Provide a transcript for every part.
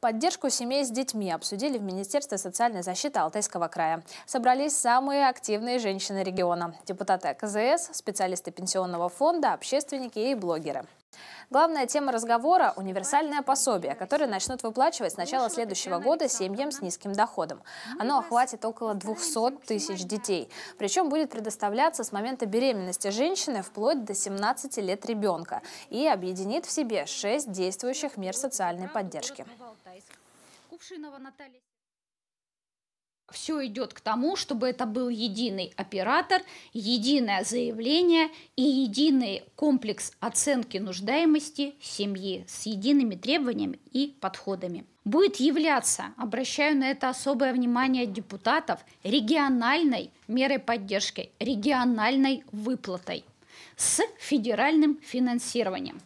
Поддержку семей с детьми обсудили в Министерстве социальной защиты Алтайского края. Собрались самые активные женщины региона – депутаты КЗС, специалисты пенсионного фонда, общественники и блогеры. Главная тема разговора – универсальное пособие, которое начнут выплачивать с начала следующего года семьям с низким доходом. Оно охватит около 200 тысяч детей. Причем будет предоставляться с момента беременности женщины вплоть до 17 лет ребенка и объединит в себе шесть действующих мер социальной поддержки все идет к тому, чтобы это был единый оператор, единое заявление и единый комплекс оценки нуждаемости семьи с едиными требованиями и подходами. Будет являться, обращаю на это особое внимание депутатов, региональной мерой поддержки, региональной выплатой с федеральным финансированием.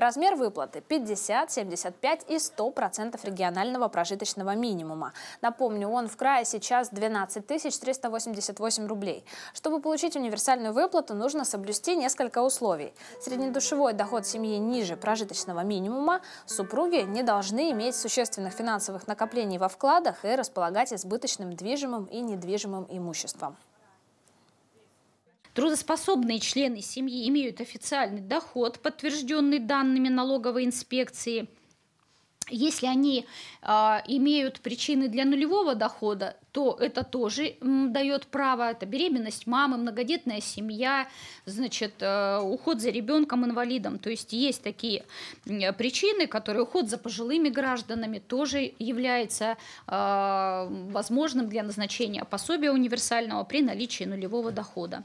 Размер выплаты 50, 75 и 100% регионального прожиточного минимума. Напомню, он в крае сейчас 12 388 рублей. Чтобы получить универсальную выплату, нужно соблюсти несколько условий. Среднедушевой доход семьи ниже прожиточного минимума, супруги не должны иметь существенных финансовых накоплений во вкладах и располагать избыточным движимым и недвижимым имуществом. Трудоспособные члены семьи имеют официальный доход, подтвержденный данными налоговой инспекции. Если они э, имеют причины для нулевого дохода, то это тоже дает право. Это беременность мамы, многодетная семья, значит, э, уход за ребенком инвалидом. То есть есть такие э, причины, которые уход за пожилыми гражданами тоже является э, возможным для назначения пособия универсального при наличии нулевого дохода.